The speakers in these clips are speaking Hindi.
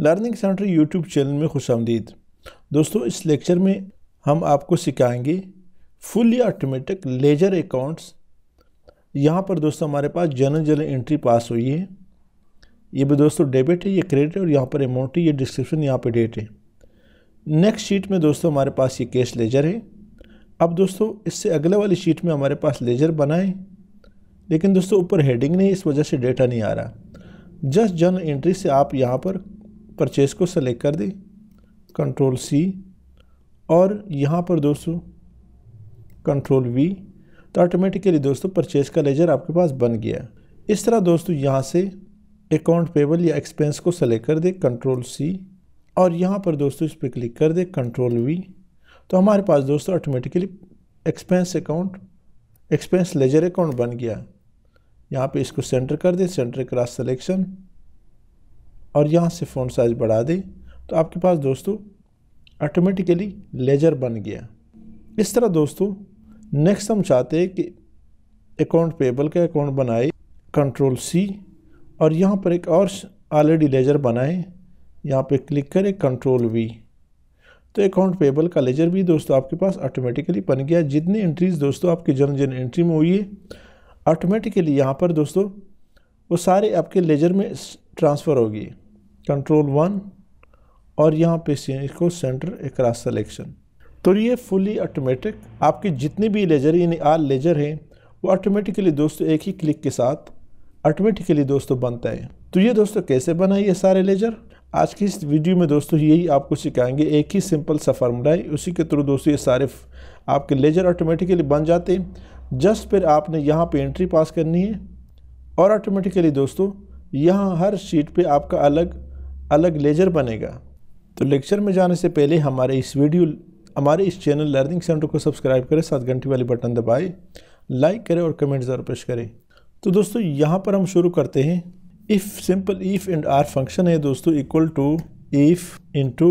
लर्निंग सेंटर यूट्यूब चैनल में खुश आमदीद दोस्तों इस लेक्चर में हम आपको सिखाएंगे फुली ऑटोमेटिक लेजर अकाउंट्स यहाँ पर दोस्तों हमारे पास जनरल जनरल एंट्री पास हुई है ये भी दोस्तों डेबिट है ये क्रेडिट है और यहाँ पर अमाउंट है ये डिस्क्रिप्शन यहाँ पर डेट है नेक्स्ट शीट में दोस्तों हमारे पास ये कैश लेजर है अब दोस्तों इससे अगले वाली शीट में हमारे पास लेजर बनाए लेकिन दोस्तों ऊपर हेडिंग नहीं इस वजह से डेटा नहीं आ रहा जस्ट जनरल एंट्री से आप यहाँ पर परचेज़ को सेलेक्ट कर दे कंट्रोल सी और यहाँ पर दोस्तों कंट्रोल वी तो ऑटोमेटिकली दोस्तों परचेज़ का लेजर आपके पास बन गया इस तरह दोस्तों यहाँ से अकाउंट पेबल या एक्सपेंस को सेलेक्ट कर दे कंट्रोल सी और यहाँ पर दोस्तों इस पर क्लिक कर दे कंट्रोल वी तो हमारे पास दोस्तों automatically expense account expense ledger account बन गया यहाँ पे इसको सेंटर कर दे सेंटर क्रॉस सेलेक्शन और यहाँ से फ़ोन साइज़ बढ़ा दें तो आपके पास दोस्तों ऑटोमेटिकली लेजर बन गया इस तरह दोस्तों नेक्स्ट हम चाहते हैं कि अकाउंट पेबल का अकाउंट बनाए कंट्रोल सी और यहाँ पर एक और ऑलरेडी लेजर बनाए यहाँ पे क्लिक करें कंट्रोल वी तो अकाउंट पेबल का लेजर भी दोस्तों आपके पास ऑटोमेटिकली बन गया जितनी एंट्रीज दोस्तों आपकी जन जन एंट्री में हुई है ऑटोमेटिकली यहाँ पर दोस्तों वो सारे आपके लेजर में ट्रांसफ़र होगी कंट्रोल वन और यहाँ पे इसको सेंटर रास सेलेक्शन तो ये फुली ऑटोमेटिक आपके जितने भी लेजर यानी आल लेजर हैं वो ऑटोमेटिकली दोस्तों एक ही क्लिक के साथ ऑटोमेटिकली दोस्तों बनता है तो ये दोस्तों कैसे बना ये सारे लेजर आज की इस वीडियो में दोस्तों यही आपको सिखाएंगे एक ही सिंपल सा फार्मूला है उसी के थ्रू दोस्तों ये सारे आपके लेजर ऑटोमेटिकली बन जाते हैं जस्ट फिर आपने यहाँ पे एंट्री पास करनी है और ऑटोमेटिकली दोस्तों यहाँ हर शीट पे आपका अलग अलग लेजर बनेगा तो लेक्चर में जाने से पहले हमारे इस वीडियो हमारे इस चैनल लर्निंग सेंटर को सब्सक्राइब करें सात घंटे वाली बटन दबाएं लाइक करें और कमेंट ज़रूर पेश करें तो दोस्तों यहाँ पर हम शुरू करते हैं if simple if and or function है दोस्तों equal to if into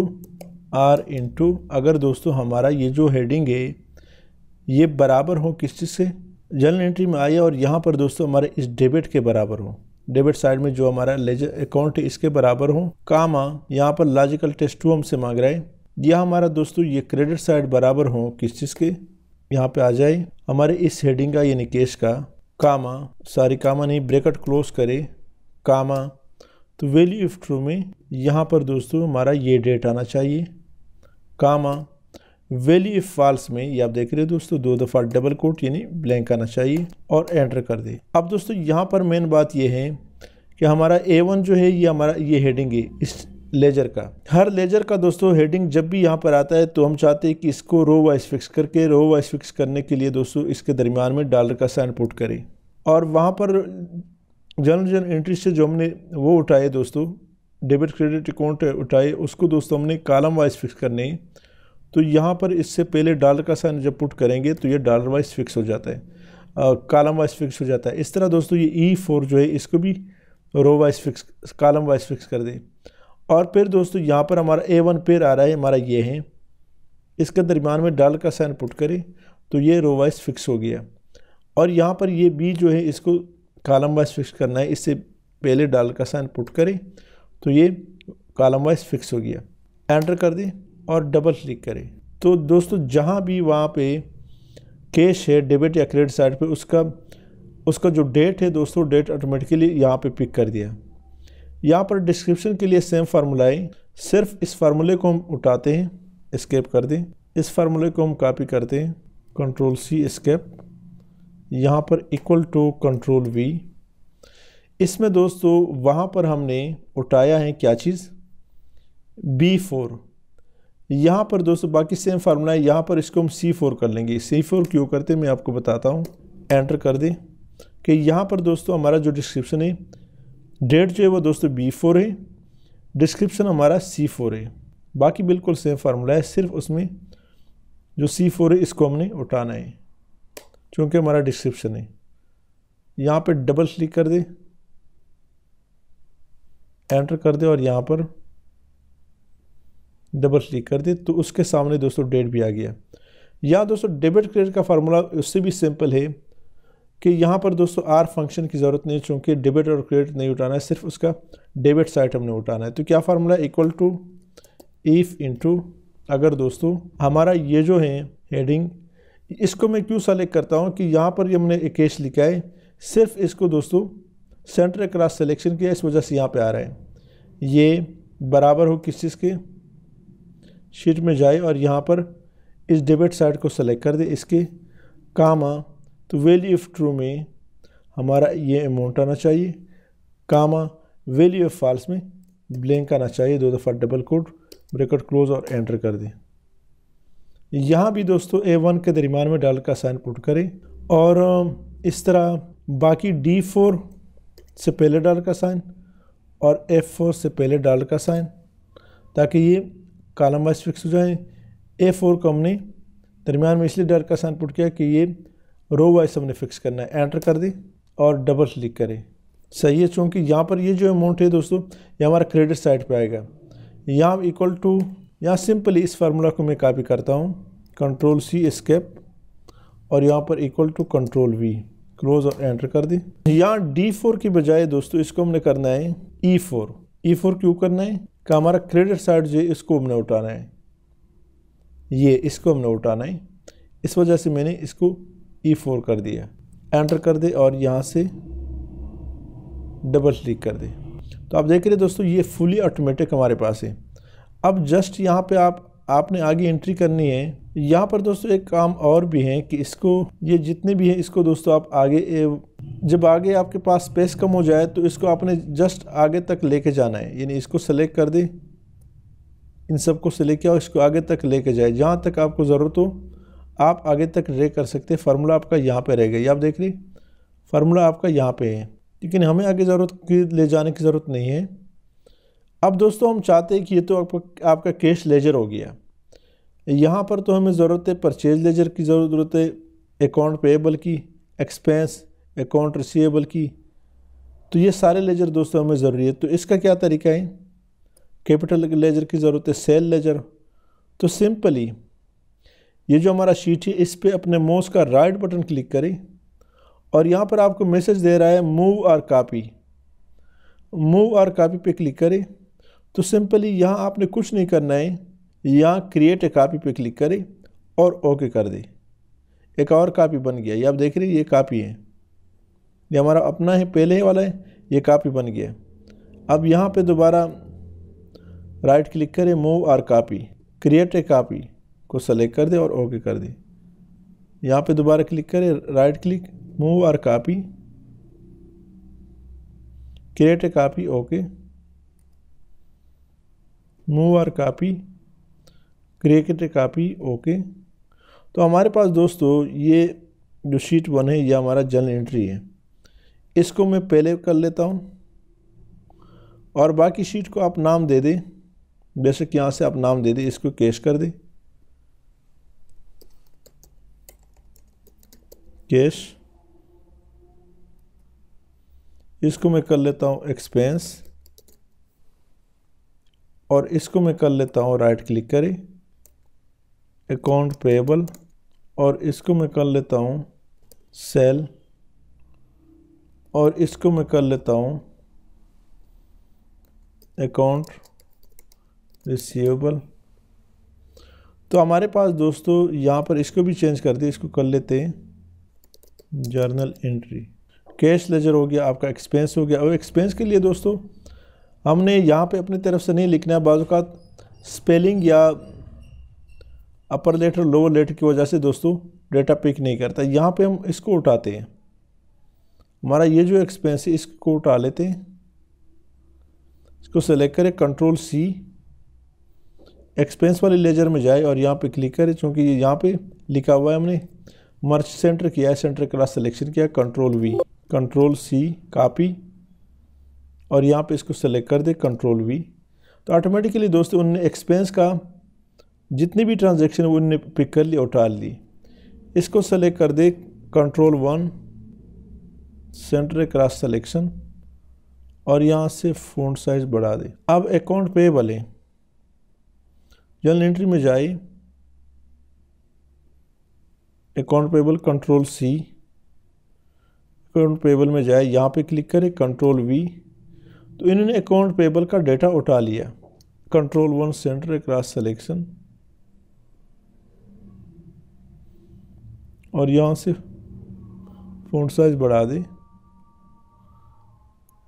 or into अगर दोस्तों हमारा ये जो हेडिंग है ये बराबर हो किस चीज़ से जर्नल एंट्री में आया और यहाँ पर दोस्तों हमारे इस डेबिट के बराबर हो डेबिट साइड में जो हमारा लेजर अकाउंट है इसके बराबर हो कामा यहाँ पर लॉजिकल टेस्ट टू हमसे मांग रहा है यह हमारा दोस्तों ये क्रेडिट साइड बराबर हो किस चीज़ के यहाँ पे आ जाए हमारे इस हेडिंग का यानी केस का कामा सारी कामा नहीं ब्रेकट क्लोज करे कामा तो वैल्यू इफ ट्रू में यहाँ पर दोस्तों हमारा ये डेट आना चाहिए कामा वैल्यू इफ फॉल्स में ये आप देख रहे हो दोस्तों दो दफ़ा डबल कोट यानी ब्लैंक आना चाहिए और एंटर कर दे अब दोस्तों यहाँ पर मेन बात ये है कि हमारा ए वन जो है ये हमारा ये हेडिंग है इस लेजर का हर लेजर का दोस्तों हेडिंग जब भी यहाँ पर आता है तो हम चाहते हैं कि इसको रो वाइज फिक्स करके रो वाइज फिक्स करने के लिए दोस्तों इसके दरमियान में डॉलर का साइन पुट करें और वहाँ पर जनरल जनरल एंट्री से जो हमने वो उठाए दोस्तों डेबिट क्रेडिट अकाउंट उठाए उसको दोस्तों हमने कालम वाइज फिक्स करने तो यहाँ पर इससे पहले डॉलर का साइन जब पुट करेंगे तो ये डॉलर वाइज फिक्स हो जाता है कॉलम वाइज फिक्स हो जाता है इस तरह दोस्तों ये ई e फोर जो है इसको भी row wise fix column wise fix कर दें और फिर दोस्तों यहाँ पर हमारा ए वन पेयर आ रहा है हमारा ये है इसके दरमियान में डॉलर का साइन पुट करें तो ये रो वाइज फिक्स हो गया और यहाँ पर ये बी जो है इसको कालम वाइज फिक्स करना है इससे पहले डॉलर का साइन पुट करें तो ये कालम वाइज फिक्स हो गया एंटर कर दें और डबल क्लिक करें तो दोस्तों जहाँ भी वहाँ पे कैश है डेबिट या क्रेडिट साइड पे उसका उसका जो डेट है दोस्तों डेट ऑटोमेटिकली यहाँ पे पिक कर दिया यहाँ पर डिस्क्रिप्शन के लिए सेम फार्मूला है सिर्फ इस फार्मूले को हम उठाते हैं स्केप कर दें इस फार्मूले को हम कापी करते हैं कंट्रोल सी स्केप यहाँ पर इक्वल टू कंट्रोल वी इसमें दोस्तों वहाँ पर हमने उठाया है क्या चीज़ बी फोर यहाँ पर दोस्तों बाकी सेम फार्मूला है यहाँ पर इसको हम सी फोर कर लेंगे सी फोर क्यों करते मैं आपको बताता हूँ एंटर कर दें कि यहाँ पर दोस्तों हमारा जो डिस्क्रिप्शन है डेट जो है वो दोस्तों बी फोर है डिस्क्रिप्शन हमारा सी फोर है बाकी बिल्कुल सेम फार्मूला है सिर्फ उसमें जो सी फोर है इसको हमने उठाना है क्योंकि हमारा डिस्क्रिप्शन है यहाँ पर डबल क्लिक कर दे एंटर कर दे और यहाँ पर डबल क्लिक कर दी तो उसके सामने दोस्तों डेट भी आ गया या दोस्तों डेबिट क्रेडिट का फार्मूला उससे भी सिंपल है कि यहाँ पर दोस्तों आर फंक्शन की ज़रूरत नहीं चूँकि डेबिट और क्रेडिट नहीं उठाना है सिर्फ उसका डेबिट साइड हमने उठाना है तो क्या formula equal to if into अगर दोस्तों हमारा ये जो है हेडिंग इसको मैं क्यों सेलेक्ट करता हूँ कि यहाँ पर ये हमने केस लिखा है सिर्फ इसको दोस्तों सेंटर क्रास सेलेक्शन किया इस वजह से यहाँ पे आ रहा है ये बराबर हो किस चीज़ के शीट में जाए और यहाँ पर इस डेबिट साइड को सेलेक्ट कर दे इसके कामा तो वैल्यू ऑफ ट्रू में हमारा ये अमाउंट आना चाहिए कामा वैल्यू ऑफ फॉल्स में ब्लैंक आना चाहिए दो दफ़ा डबल कोड ब्रेकेट क्लोज और एंटर कर दें यहाँ भी दोस्तों ए वन के दरमियान में डाल का साइन पुट करें और इस तरह बाकी डी फोर से पहले डाल का साइन और एफ फोर से पहले डाल का साइन ताकि ये कॉलम वाइज फिक्स हो जाएँ ए फोर को हमने दरमियान में इसलिए डर का साइन पुट किया कि ये रो वाइज हमने फिक्स करना है एंटर कर दें और डबल क्लिक करें सही है चूँकि यहाँ पर ये जो अमाउंट है दोस्तों ये हमारा क्रेडिट साइड पर आएगा यहाँ इक्वल टू यहाँ सिंपली इस फार्मूला को मैं कापी करता हूँ कंट्रोल सी स्केप और यहाँ पर equal to control V close और एंटर कर दी यहाँ डी फोर की बजाय दोस्तों इसको हमने करना है ई फोर ई फोर क्यों करना है का हमारा क्रेडिट साइड जो है इसको हमने उठाना है ये इसको हमने उठाना है इस वजह से मैंने इसको ई e फोर कर दिया एंटर कर दे और यहाँ से डबल क्लिक कर दे तो आप देख रहे दोस्तों ये फुली ऑटोमेटिक हमारे पास है अब जस्ट यहाँ पे आप आपने आगे एंट्री करनी है यहाँ पर दोस्तों एक काम और भी है कि इसको ये जितने भी हैं इसको दोस्तों आप आगे जब आगे आपके पास स्पेस कम हो जाए तो इसको आपने जस्ट आगे तक लेके जाना है यानी इसको सेलेक्ट कर दें इन सबको सेलेक्ट किया और इसको आगे तक लेके जाए जहाँ तक आपको ज़रूरत हो आप आगे तक रे कर सकते हैं फार्मूला आपका यहाँ पे रहेगा ये आप देख रही फार्मूला आपका यहाँ पे है लेकिन हमें आगे ज़रूरत की ले जाने की ज़रूरत नहीं है अब दोस्तों हम चाहते हैं कि ये तो आपका आपका कैश लेजर हो गया यहाँ पर तो हमें ज़रूरत है परचेज लेजर की ज़रूरत है अकाउंट पेबल की एक्सपेंस अकाउंट रिसीवेबल की तो ये सारे लेजर दोस्तों हमें ज़रूरी है तो इसका क्या तरीका है कैपिटल लेजर की ज़रूरत है सेल लेजर तो सिंपली ये जो हमारा शीट है इस पर अपने माउस का राइट बटन क्लिक करें और यहाँ पर आपको मैसेज दे रहा है मूव और कापी मूव और कापी पे क्लिक करें तो सिंपली यहाँ आपने कुछ नहीं करना है यहाँ क्रिएट ए कापी पे क्लिक करें और ओके कर दें एक और कापी बन गया ये आप देख रहे हैं ये कापी है ये हमारा अपना है पहले ही वाला है ये कापी बन गया अब यहाँ पे दोबारा राइट क्लिक करें move or copy create a copy को सेलेक्ट कर दे और ओके कर दे यहाँ पे दोबारा क्लिक करें right click move or copy create a copy okay move or copy create a copy okay तो हमारे पास दोस्तों ये जो शीट वन है ये हमारा जर्नल एंट्री है इसको मैं पहले कर लेता हूँ और बाकी शीट को आप नाम दे दें जैसे कि यहाँ से आप नाम दे दें इसको कैश कर दें कैश इसको मैं कर लेता हूँ एक्सपेंस और इसको मैं कर लेता हूँ राइट क्लिक करें अकाउंट पेबल और इसको मैं कर लेता हूँ सेल और इसको मैं कर लेता हूँ अकाउंट रिसीवेबल तो हमारे पास दोस्तों यहाँ पर इसको भी चेंज कर दिए इसको कर लेते हैं जर्नल एंट्री कैश लेजर हो गया आपका एक्सपेंस हो गया और एक्सपेंस के लिए दोस्तों हमने यहाँ पे अपनी तरफ से नहीं लिखना है का स्पेलिंग या अपर लेटर लोअर लेटर की वजह से दोस्तों डेटा पिक नहीं करता यहाँ पे हम इसको उठाते हैं हमारा ये जो एक्सपेंस है इसको उठा लेते हैं इसको सेलेक्ट करें कंट्रोल सी एक्सपेंस वाले लेजर में जाए और यहाँ पे क्लिक करें क्योंकि यहाँ पे लिखा हुआ है हमने मर्च सेंटर किया है सेंटर क्लास सिलेक्शन किया control V control C copy और यहाँ पे इसको सेलेक्ट कर दे कंट्रोल वी तो ऑटोमेटिकली दोस्तों उनने एक्सपेंस का जितनी भी ट्रांजेक्शन उनने पिक कर ली उठा ली इसको सेलेक्ट कर दे control one centre cross selection और यहाँ से फ़ॉन्ट साइज़ बढ़ा दे अब अकाउंट पे वाले जनरल एंट्री में जाए account payable control C account payable में जाए यहाँ पे क्लिक करें कंट्रोल वी तो इन्होंने अकाउंट पेबल का डाटा उठा लिया control one centre cross selection और यहाँ से फ़ॉन्ट साइज़ बढ़ा दें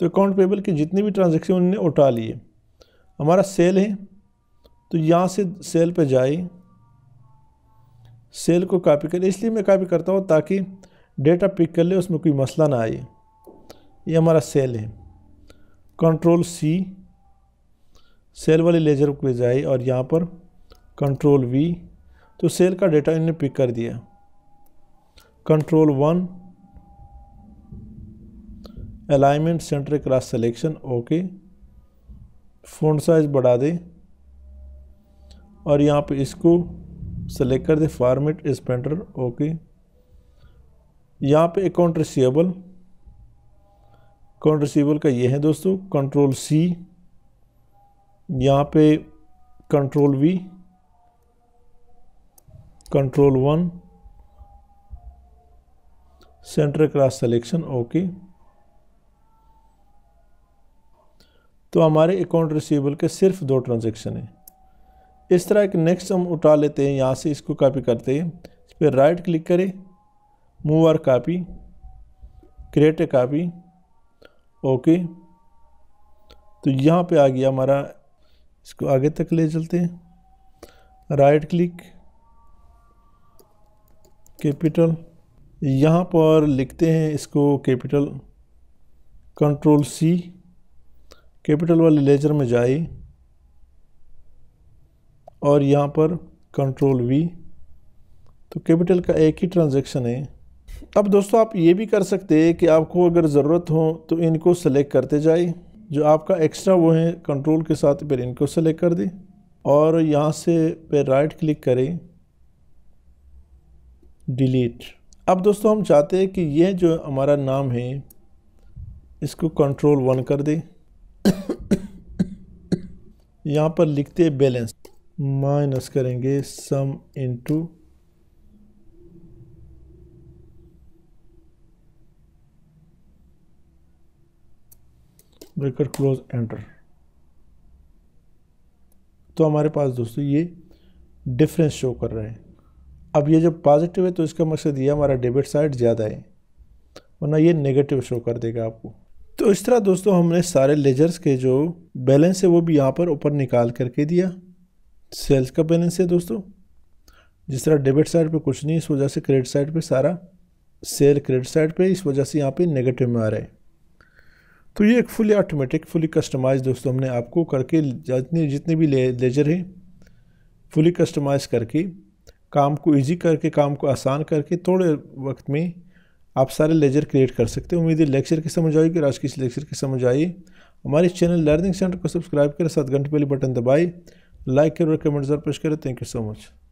तो अकाउंट पेबल की जितनी भी ट्रांजेक्शन उन्होंने उठा लिए हमारा सेल है तो यहाँ से सेल पे जाए सेल को कापी करें इसलिए मैं कापी करता हूँ ताकि डेटा पिक कर ले उसमें कोई मसला ना आए ये हमारा सेल है कंट्रोल सी सेल वाले लेजर पर जाए और यहाँ पर कंट्रोल वी तो सेल का डेटा इन्होंने पिक कर दिया control one alignment centre across selection okay font size बढ़ा दें और यहाँ पे इसको सेलेक्ट कर दे फॉर्मेट इस पेंटर ओके यहाँ पे अकाउंट रिसीबल अकाउंट रिसीबल का ये है दोस्तों कंट्रोल सी यहाँ पे control V control one centre cross selection okay तो हमारे अकाउंट रिसीवेबल के सिर्फ दो ट्रांजेक्शन हैं इस तरह एक नेक्स्ट हम उठा लेते हैं यहाँ से इसको कॉपी करते हैं इस पर राइट क्लिक करें move or copy create a copy okay तो यहाँ पे आ गया हमारा इसको आगे तक ले चलते हैं राइट क्लिक कैपिटल यहाँ पर लिखते हैं इसको कैपिटल कंट्रोल सी कैपिटल वाले लेजर में जाए और यहाँ पर कंट्रोल वी तो कैपिटल का एक ही ट्रांजैक्शन है अब दोस्तों आप ये भी कर सकते हैं कि आपको अगर ज़रूरत हो तो इनको सेलेक्ट करते जाए जो आपका एक्स्ट्रा वो है कंट्रोल के साथ फिर इनको सेलेक्ट कर दें और यहाँ से पे राइट क्लिक करें डिलीट अब दोस्तों हम चाहते हैं कि यह जो हमारा नाम है इसको कंट्रोल वन कर दें यहाँ पर लिखते बैलेंस माइनस करेंगे sum into bracket close enter तो हमारे पास दोस्तों ये डिफरेंस शो कर रहे हैं अब ये जब पॉजिटिव है तो इसका मकसद ये हमारा डेबिट साइड ज़्यादा है वरना ये नेगेटिव शो कर देगा आपको तो इस तरह दोस्तों हमने सारे लेजर्स के जो बैलेंस है वो भी यहाँ पर ऊपर निकाल करके दिया सेल्स का बैलेंस है दोस्तों जिस तरह डेबिट साइड पे कुछ नहीं इस वजह से क्रेडिट साइड पे सारा सेल क्रेडिट साइड पे इस वजह से यहाँ पे नेगेटिव में आ रहा है तो ये एक फुली ऑटोमेटिक फुली कस्टमाइज दोस्तों हमने आपको करके जितने जितने भी ले, लेजर हैं फुली कस्टमाइज करके काम को ईजी करके काम को आसान करके थोड़े वक्त में आप सारे लेजर क्रिएट कर सकते हो उम्मीद है लेक्चर की समझ आएगी और आज किसी लेक्चर की समझ आई हमारे चैनल लर्निंग सेंटर को सब्सक्राइब करें सात घंटे पहले बटन दबाए लाइक करें और कमेंट जरूर पेश करें थैंक यू सो मच